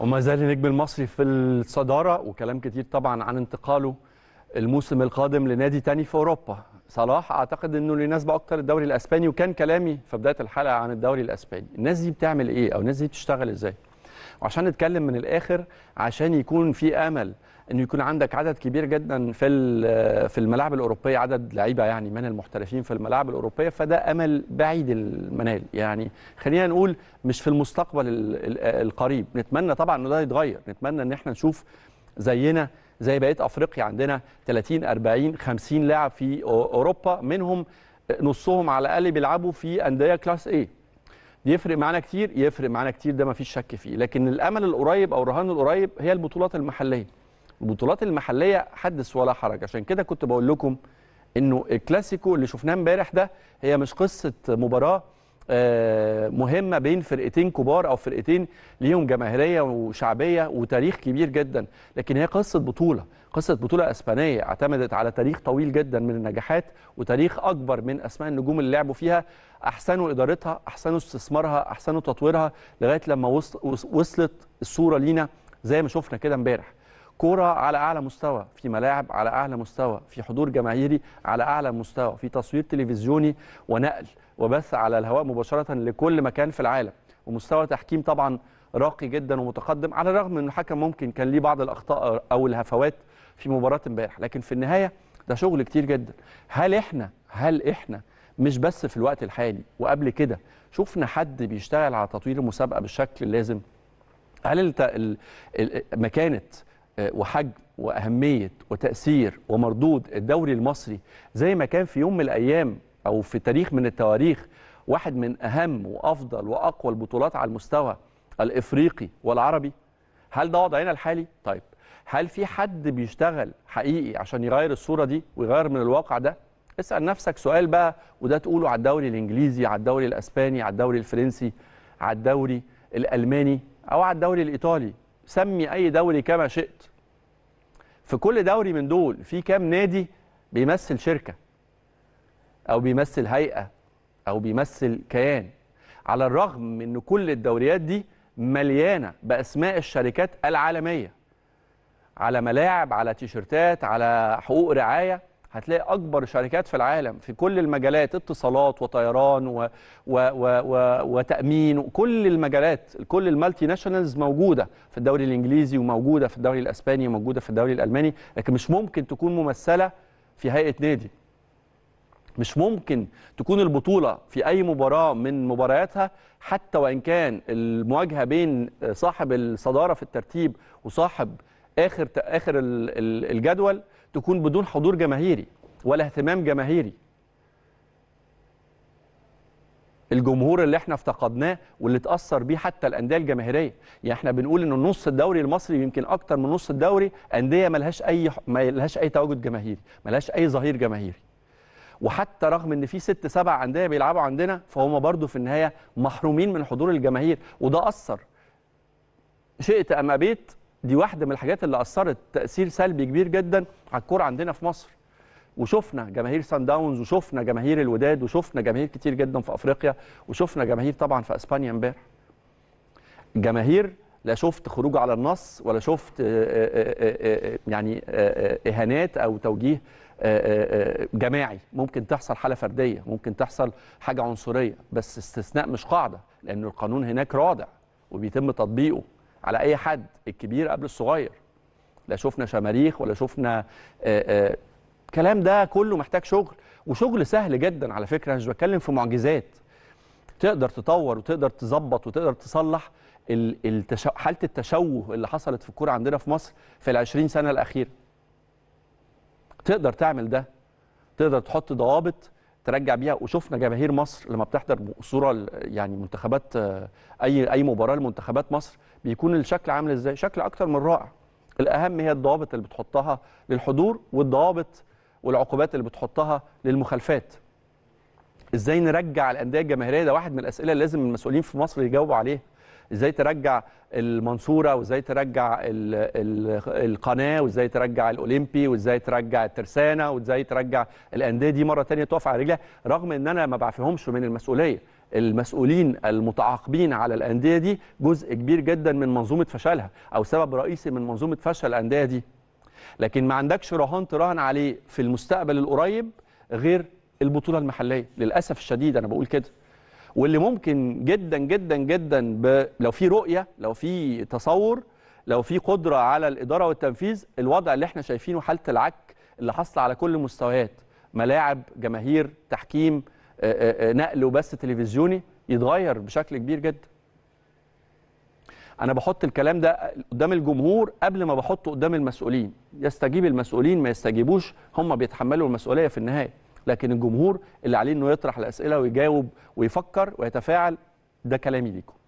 وما زال النجم المصري في الصدارة وكلام كتير طبعا عن انتقاله الموسم القادم لنادي تاني في أوروبا صلاح أعتقد أنه اللي يناسبه أكتر الدوري الأسباني وكان كلامي في بداية الحلقة عن الدوري الأسباني الناس دي بتعمل إيه أو الناس دي بتشتغل إزاي وعشان نتكلم من الآخر عشان يكون في أمل انه يكون عندك عدد كبير جدا في في الملاعب الاوروبيه عدد لعيبه يعني من المحترفين في الملاعب الاوروبيه فده امل بعيد المنال يعني خلينا نقول مش في المستقبل القريب نتمنى طبعا انه ده يتغير نتمنى ان احنا نشوف زينا زي بقيه افريقيا عندنا 30 40 50 لاعب في اوروبا منهم نصهم على الاقل بيلعبوا في انديه كلاس ايه يفرق معانا كتير يفرق معانا كتير ده مفيش شك فيه لكن الامل القريب او الرهان القريب هي البطولات المحليه البطولات المحليه حدث ولا حرج عشان كده كنت بقول لكم انه الكلاسيكو اللي شفناه امبارح ده هي مش قصه مباراه آه، مهمه بين فرقتين كبار او فرقتين ليهم جماهيريه وشعبيه وتاريخ كبير جدا لكن هي قصه بطوله قصه بطوله اسبانيه اعتمدت على تاريخ طويل جدا من النجاحات وتاريخ اكبر من اسماء النجوم اللي لعبوا فيها احسنوا ادارتها احسنوا استثمارها احسنوا تطويرها لغايه لما وصلت الصوره لينا زي ما شفنا كده امبارح كوره على اعلى مستوى في ملاعب على اعلى مستوى في حضور جماهيري على اعلى مستوى في تصوير تلفزيوني ونقل وبث على الهواء مباشره لكل مكان في العالم ومستوى تحكيم طبعا راقي جدا ومتقدم على الرغم ان الحكم ممكن كان ليه بعض الاخطاء او الهفوات في مباراه امبارح لكن في النهايه ده شغل كتير جدا هل احنا هل احنا مش بس في الوقت الحالي وقبل كده شفنا حد بيشتغل على تطوير المسابقه بالشكل اللازم هل مكانه آه، وحجم واهميه وتاثير ومردود الدوري المصري زي ما كان في يوم من الايام او في تاريخ من التواريخ واحد من اهم وافضل واقوى البطولات على المستوى الافريقي والعربي هل ده وضعنا الحالي طيب هل في حد بيشتغل حقيقي عشان يغير الصوره دي ويغير من الواقع ده اسال نفسك سؤال بقى وده تقوله على الدوري الانجليزي على الدوري الاسباني على الدوري الفرنسي على الدوري الالماني او على الدوري الايطالي سمي اي دوري كما شئت في كل دوري من دول في كام نادي بيمثل شركه او بيمثل هيئه او بيمثل كيان على الرغم من ان كل الدوريات دي مليانه باسماء الشركات العالميه على ملاعب على تيشرتات على حقوق رعايه هتلاقي اكبر شركات في العالم في كل المجالات اتصالات وطيران و و و و وتامين وكل المجالات كل المالتي ناشونالز موجوده في الدوري الانجليزي وموجوده في الدوري الاسباني وموجوده في الدوري الالماني لكن مش ممكن تكون ممثله في هيئه نادي مش ممكن تكون البطوله في اي مباراه من مبارياتها حتى وان كان المواجهه بين صاحب الصداره في الترتيب وصاحب اخر اخر الجدول تكون بدون حضور جماهيري ولا اهتمام جماهيري الجمهور اللي احنا افتقدناه واللي اتاثر بيه حتى الانديه الجماهيريه يعني احنا بنقول ان نص الدوري المصري يمكن اكتر من نص الدوري انديه ملهاش اي ما لهاش اي تواجد جماهيري ملهاش اي ظهير جماهيري وحتى رغم ان في ست سبع انديه بيلعبوا عندنا فهم برضو في النهايه محرومين من حضور الجماهير وده اثر شئت ام ابيت دي واحده من الحاجات اللي اثرت تاثير سلبي كبير جدا على الكوره عندنا في مصر وشفنا جماهير سان داونز وشفنا جماهير الوداد وشفنا جماهير كتير جدا في افريقيا وشفنا جماهير طبعا في اسبانيا امبارح جماهير لا شفت خروج على النص ولا شفت آه، آه، آه، يعني اهانات او توجيه جماعي ممكن تحصل حاله فرديه ممكن تحصل حاجه عنصريه بس استثناء مش قاعده لان القانون هناك رادع وبيتم تطبيقه على اي حد الكبير قبل الصغير لا شفنا شماريخ ولا شفنا الكلام ده كله محتاج شغل وشغل سهل جدا على فكره مش بتكلم في معجزات تقدر تطور وتقدر تظبط وتقدر تصلح حاله التشوه اللي حصلت في الكوره عندنا في مصر في ال20 سنه الاخيره تقدر تعمل ده تقدر تحط ضوابط ترجع بيها وشفنا جماهير مصر لما بتحضر صوره يعني منتخبات آه، اي اي مباراه لمنتخبات مصر بيكون الشكل عامل ازاي شكل اكتر من رائع الاهم هي الضوابط اللي بتحطها للحضور والضوابط والعقوبات اللي بتحطها للمخالفات ازاي نرجع الانديه الجماهيريه ده واحد من الاسئله اللي لازم المسؤولين في مصر يجاوبوا عليها ازاي ترجع المنصوره وازاي ترجع القناه وازاي ترجع الاولمبي وازاي ترجع الترسانه وازاي ترجع الانديه دي مره ثانيه تقف على رجلها رغم ان انا ما بعفيهمش من المسؤوليه المسؤولين المتعاقبين على الانديه دي جزء كبير جدا من منظومه فشلها او سبب رئيسي من منظومه فشل الانديه دي لكن ما عندكش رهان تراهن عليه في المستقبل القريب غير البطوله المحليه للاسف الشديد انا بقول كده واللي ممكن جدا جدا جدا ب... لو في رؤيه لو في تصور لو في قدره على الاداره والتنفيذ الوضع اللي احنا شايفينه حاله العك اللي حصل على كل المستويات ملاعب جماهير تحكيم نقل وبث تلفزيوني يتغير بشكل كبير جدا انا بحط الكلام ده قدام الجمهور قبل ما بحطه قدام المسؤولين يستجيب المسؤولين ما يستجيبوش هم بيتحملوا المسؤوليه في النهايه لكن الجمهور اللي عليه انه يطرح الاسئله ويجاوب ويفكر ويتفاعل ده كلامي ليكم